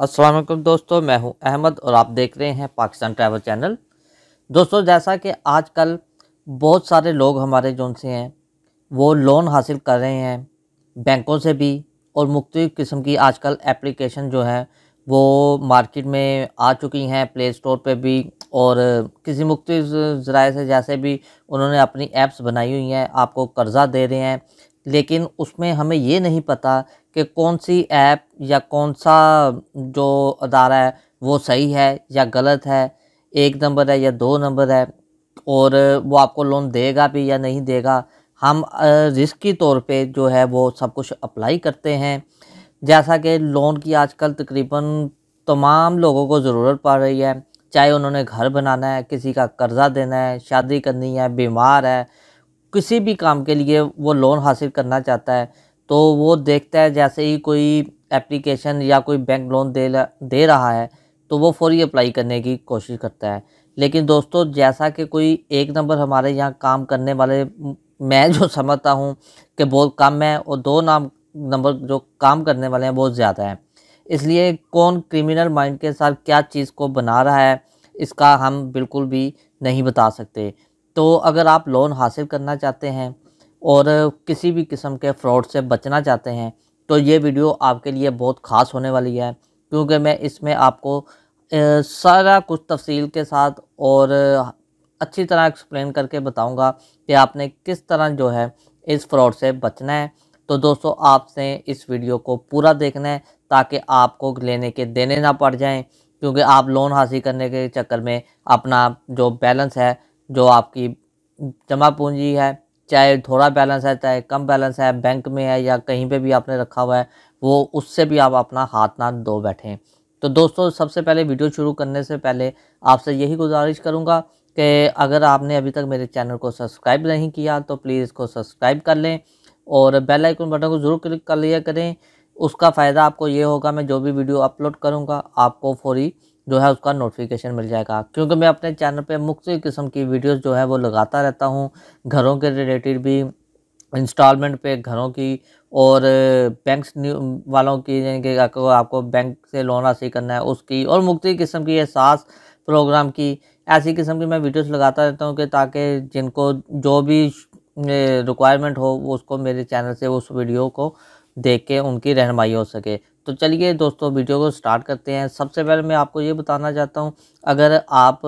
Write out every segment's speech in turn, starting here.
असलम दोस्तों मैं हूं अहमद और आप देख रहे हैं पाकिस्तान ट्रैवल चैनल दोस्तों जैसा कि आजकल बहुत सारे लोग हमारे जो से हैं वो लोन हासिल कर रहे हैं बैंकों से भी और मुख्त किस्म की आजकल एप्लीकेशन जो है वो मार्केट में आ चुकी हैं प्ले स्टोर पर भी और किसी मुख्त ज़राए से जैसे भी उन्होंने अपनी ऐप्स बनाई हुई हैं आपको कर्ज़ा दे रहे हैं लेकिन उसमें हमें ये नहीं पता कि कौन सी ऐप या कौन सा जो अदारा है वो सही है या गलत है एक नंबर है या दो नंबर है और वो आपको लोन देगा भी या नहीं देगा हम रिस्क तौर पे जो है वो सब कुछ अप्लाई करते हैं जैसा कि लोन की आजकल तकरीबन तमाम लोगों को ज़रूरत पड़ रही है चाहे उन्होंने घर बनाना है किसी का कर्ज़ा देना है शादी करनी है बीमार है किसी भी काम के लिए वो लोन हासिल करना चाहता है तो वो देखता है जैसे ही कोई एप्लीकेशन या कोई बैंक लोन दे दे रहा है तो वो फौरी अप्लाई करने की कोशिश करता है लेकिन दोस्तों जैसा कि कोई एक नंबर हमारे यहाँ काम करने वाले मैं जो समझता हूँ कि बहुत कम है और दो नाम नंबर जो काम करने वाले हैं बहुत ज़्यादा हैं इसलिए कौन क्रिमिनल माइंड के साथ क्या चीज़ को बना रहा है इसका हम बिल्कुल भी नहीं बता सकते तो अगर आप लोन हासिल करना चाहते हैं और किसी भी किस्म के फ्रॉड से बचना चाहते हैं तो ये वीडियो आपके लिए बहुत ख़ास होने वाली है क्योंकि मैं इसमें आपको सारा कुछ तफसील के साथ और अच्छी तरह एक्सप्लेन करके बताऊंगा कि आपने किस तरह जो है इस फ्रॉड से बचना है तो दोस्तों आपने इस वीडियो को पूरा देखना है ताकि आपको लेने के देने ना पड़ जाएं क्योंकि आप लोन हासिल करने के चक्कर में अपना जो बैलेंस है जो आपकी जमा पूंजी है चाहे थोड़ा बैलेंस है चाहे कम बैलेंस है बैंक में है या कहीं पे भी आपने रखा हुआ है वो उससे भी आप अपना हाथ ना धो बैठें तो दोस्तों सबसे पहले वीडियो शुरू करने से पहले आपसे यही गुजारिश करूँगा कि अगर आपने अभी तक मेरे चैनल को सब्सक्राइब नहीं किया तो प्लीज़ इसको सब्सक्राइब कर लें और बेल आइकन बटन को ज़रूर क्लिक कर लिया करें उसका फ़ायदा आपको ये होगा मैं जो भी वीडियो अपलोड करूँगा आपको फौरी जो है उसका नोटिफिकेशन मिल जाएगा क्योंकि मैं अपने चैनल पे मुख्त किस्म की वीडियोस जो है वो लगाता रहता हूँ घरों के रिलेटेड भी इंस्टॉलमेंट पे घरों की और बैंक वालों की यानी कि आपको बैंक से लोन हासिल करना है उसकी और मुख्त किस्म की एहसास प्रोग्राम की ऐसी किस्म की मैं वीडियोस लगाता रहता हूँ कि ताकि जिनको जो भी रिक्वायरमेंट हो वो उसको मेरे चैनल से उस वीडियो को देख के उनकी रहनमाई हो सके तो चलिए दोस्तों वीडियो को स्टार्ट करते हैं सबसे पहले मैं आपको ये बताना चाहता हूँ अगर आप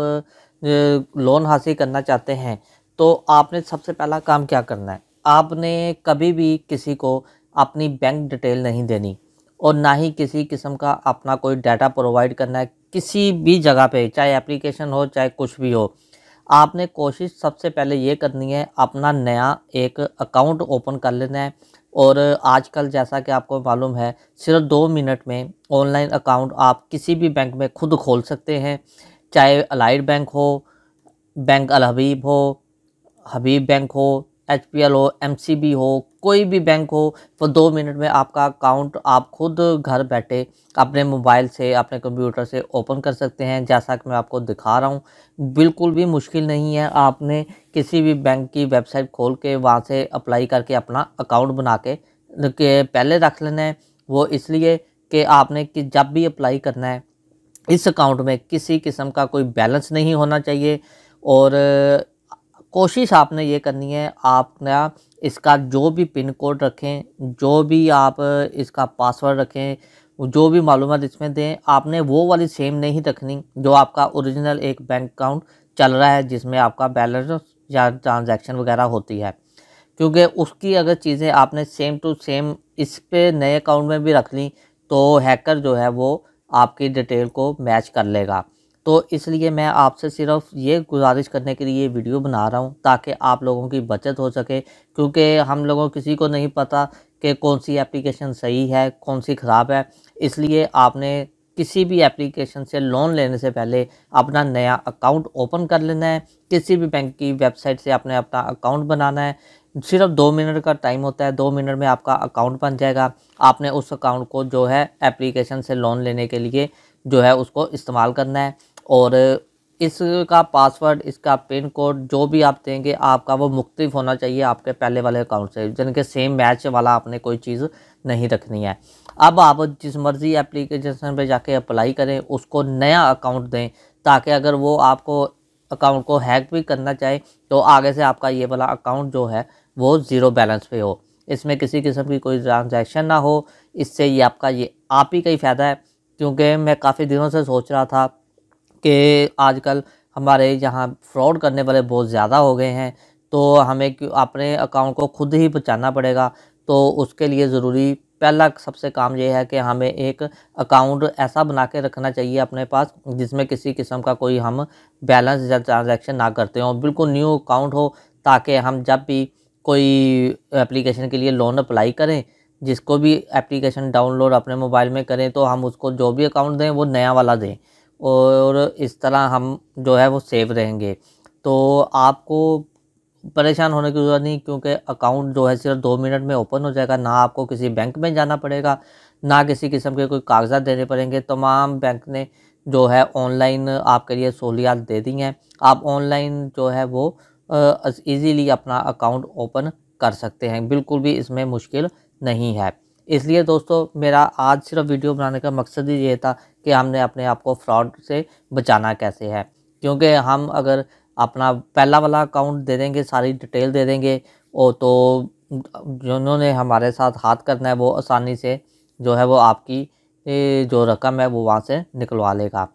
लोन हासिल करना चाहते हैं तो आपने सबसे पहला काम क्या करना है आपने कभी भी किसी को अपनी बैंक डिटेल नहीं देनी और ना ही किसी किस्म का अपना कोई डाटा प्रोवाइड करना है किसी भी जगह पे चाहे एप्लीकेशन हो चाहे कुछ भी हो आपने कोशिश सबसे पहले ये करनी है अपना नया एक अकाउंट ओपन कर लेना है और आजकल जैसा कि आपको मालूम है सिर्फ दो मिनट में ऑनलाइन अकाउंट आप किसी भी बैंक में खुद खोल सकते हैं चाहे अलाइड बैंक हो बैंक अलहबीब हो हबीब बैंक हो एच पी एल हो एम सी बी हो कोई भी बैंक हो वो दो मिनट में आपका अकाउंट आप खुद घर बैठे अपने मोबाइल से अपने कंप्यूटर से ओपन कर सकते हैं जैसा कि मैं आपको दिखा रहा हूँ बिल्कुल भी मुश्किल नहीं है आपने किसी भी बैंक की वेबसाइट खोल के वहाँ से अप्लाई करके अपना अकाउंट बना के पहले रख लेना है वो इसलिए कि आपने कि जब भी अप्लाई करना है इस अकाउंट में किसी किस्म का कोई बैलेंस नहीं होना चाहिए और कोशिश आपने ये करनी है आपका इसका जो भी पिन कोड रखें जो भी आप इसका पासवर्ड रखें जो भी मालूम इसमें दें आपने वो वाली सेम नहीं रखनी जो आपका ओरिजिनल एक बैंक अकाउंट चल रहा है जिसमें आपका बैलेंस या ट्रांजैक्शन वगैरह होती है क्योंकि उसकी अगर चीज़ें आपने सेम टू सेम इस पर नए अकाउंट में भी रख ली तो हैकर जो है वो आपकी डिटेल को मैच कर लेगा तो इसलिए मैं आपसे सिर्फ ये गुजारिश करने के लिए ये वीडियो बना रहा हूँ ताकि आप लोगों की बचत हो सके क्योंकि हम लोगों किसी को नहीं पता कि कौन सी एप्लीकेशन सही है कौन सी ख़राब है इसलिए आपने किसी भी एप्लीकेशन से लोन लेने से पहले अपना नया अकाउंट ओपन कर लेना है किसी भी बैंक की वेबसाइट से आपने अपना अकाउंट बनाना है सिर्फ दो मिनट का टाइम होता है दो मिनट में आपका अकाउंट बन जाएगा आपने उस अकाउंट को जो है एप्लीकेशन से लोन लेने के लिए जो है उसको इस्तेमाल करना है और इसका पासवर्ड इसका पिन कोड जो भी आप देंगे आपका वो मुख्तफ होना चाहिए आपके पहले वाले अकाउंट से जिनके सेम मैच वाला आपने कोई चीज़ नहीं रखनी है अब आप जिस मर्ज़ी एप्लीकेशन पे जाके अप्लाई करें उसको नया अकाउंट दें ताकि अगर वो आपको अकाउंट को हैक भी करना चाहे तो आगे से आपका ये वाला अकाउंट जो है वो ज़ीरो बैलेंस पे हो इसमें किसी किस्म की कोई ट्रांजेक्शन ना हो इससे ये आपका ये आप ही का ही फ़ायदा है क्योंकि मैं काफ़ी दिनों से सोच रहा था कि आजकल हमारे यहाँ फ्रॉड करने वाले बहुत ज़्यादा हो गए हैं तो हमें अपने अकाउंट को खुद ही बचाना पड़ेगा तो उसके लिए ज़रूरी पहला सबसे काम ये है कि हमें एक अकाउंट ऐसा बना के रखना चाहिए अपने पास जिसमें किसी किस्म का कोई हम बैलेंस या ट्रांजैक्शन ना करते हों बिल्कुल न्यू अकाउंट हो ताकि हम जब भी कोई एप्लीकेशन के लिए लोन अप्लाई करें जिसको भी एप्लीकेशन डाउनलोड अपने मोबाइल में करें तो हम उसको जो भी अकाउंट दें वो नया वाला दें और इस तरह हम जो है वो सेव रहेंगे तो आपको परेशान होने की ज़रूरत नहीं क्योंकि अकाउंट जो है सिर्फ दो मिनट में ओपन हो जाएगा ना आपको किसी बैंक में जाना पड़ेगा ना किसी किस्म के कोई कागजात देने पड़ेंगे तमाम बैंक ने जो है ऑनलाइन आपके लिए सहूलियात दे दी हैं आप ऑनलाइन जो है वो ईज़िली अपना अकाउंट ओपन कर सकते हैं बिल्कुल भी इसमें मुश्किल नहीं है इसलिए दोस्तों मेरा आज सिर्फ वीडियो बनाने का मकसद ही ये था कि हमने अपने आप को फ्रॉड से बचाना कैसे है क्योंकि हम अगर अपना पहला वाला अकाउंट दे देंगे सारी डिटेल दे देंगे ओ तो जिन्होंने हमारे साथ हाथ करना है वो आसानी से जो है वो आपकी जो रकम है वो वहाँ से निकलवा लेगा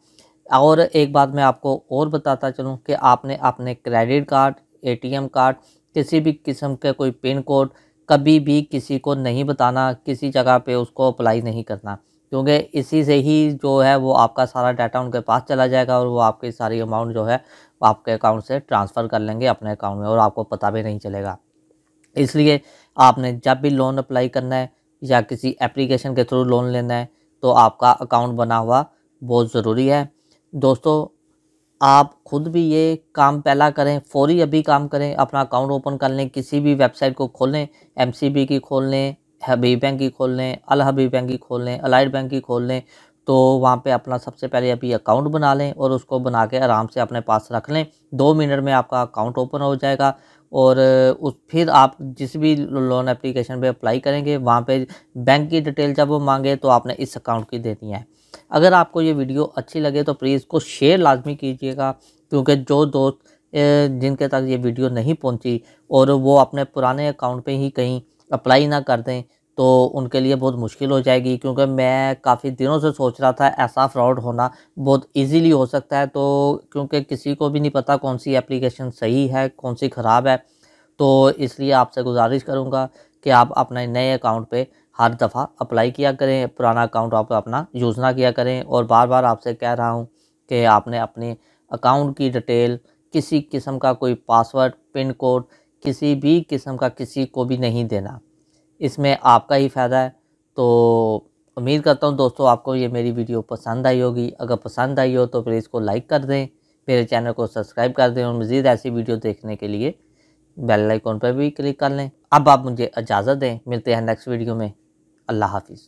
और एक बात मैं आपको और बताता चलूँ कि आपने अपने क्रेडिट कार्ड एटीएम कार्ड किसी भी किस्म के कोई पिन कोड कभी भी किसी को नहीं बताना किसी जगह पे उसको अप्लाई नहीं करना क्योंकि इसी से ही जो है वो आपका सारा डाटा उनके पास चला जाएगा और वो आपकी सारी अमाउंट जो है आपके अकाउंट से ट्रांसफ़र कर लेंगे अपने अकाउंट में और आपको पता भी नहीं चलेगा इसलिए आपने जब भी लोन अप्लाई करना है या किसी एप्लीकेशन के थ्रू लोन लेना है तो आपका अकाउंट बना हुआ बहुत ज़रूरी है दोस्तों आप खुद भी ये काम पहला करें फौरी अभी काम करें अपना अकाउंट ओपन कर लें किसी भी वेबसाइट को खोल लें एम की खोल लें हबीब बैंक की खोल लें अल हबीब बैंक की खोल लें अलाइड बैंक की खोल लें तो वहाँ पे अपना सबसे पहले अभी अकाउंट बना लें और उसको बना के आराम से अपने पास रख लें दो मिनट में आपका अकाउंट ओपन हो जाएगा और उस फिर आप जिस भी लोन एप्लीकेशन पे अप्लाई करेंगे वहाँ पे बैंक की डिटेल जब वो मांगे तो आपने इस अकाउंट की देनी है अगर आपको ये वीडियो अच्छी लगे तो प्लीज़ को शेयर लाजमी कीजिएगा क्योंकि जो दोस्त जिनके तक ये वीडियो नहीं पहुँची और वो अपने पुराने अकाउंट पर ही कहीं अप्लाई ना कर दें तो उनके लिए बहुत मुश्किल हो जाएगी क्योंकि मैं काफ़ी दिनों से सोच रहा था ऐसा फ्रॉड होना बहुत इजीली हो सकता है तो क्योंकि किसी को भी नहीं पता कौन सी एप्लीकेशन सही है कौन सी ख़राब है तो इसलिए आपसे गुजारिश करूँगा कि आप अपने नए अकाउंट पे हर दफ़ा अप्लाई किया करें पुराना अकाउंट आप अपना यूज़ ना किया करें और बार बार आपसे कह रहा हूँ कि आपने अपने अकाउंट की डिटेल किसी किस्म का कोई पासवर्ड पिन कोड किसी भी किस्म का किसी को भी नहीं देना इसमें आपका ही फ़ायदा है तो उम्मीद करता हूँ दोस्तों आपको ये मेरी वीडियो पसंद आई होगी अगर पसंद आई हो तो प्लीज़ इसको लाइक कर दें मेरे चैनल को सब्सक्राइब कर दें और मज़ीद ऐसी वीडियो देखने के लिए बेल आइकॉन पर भी क्लिक कर लें अब आप मुझे इजाज़त दें मिलते हैं नेक्स्ट वीडियो में अल्लाह हाफिज़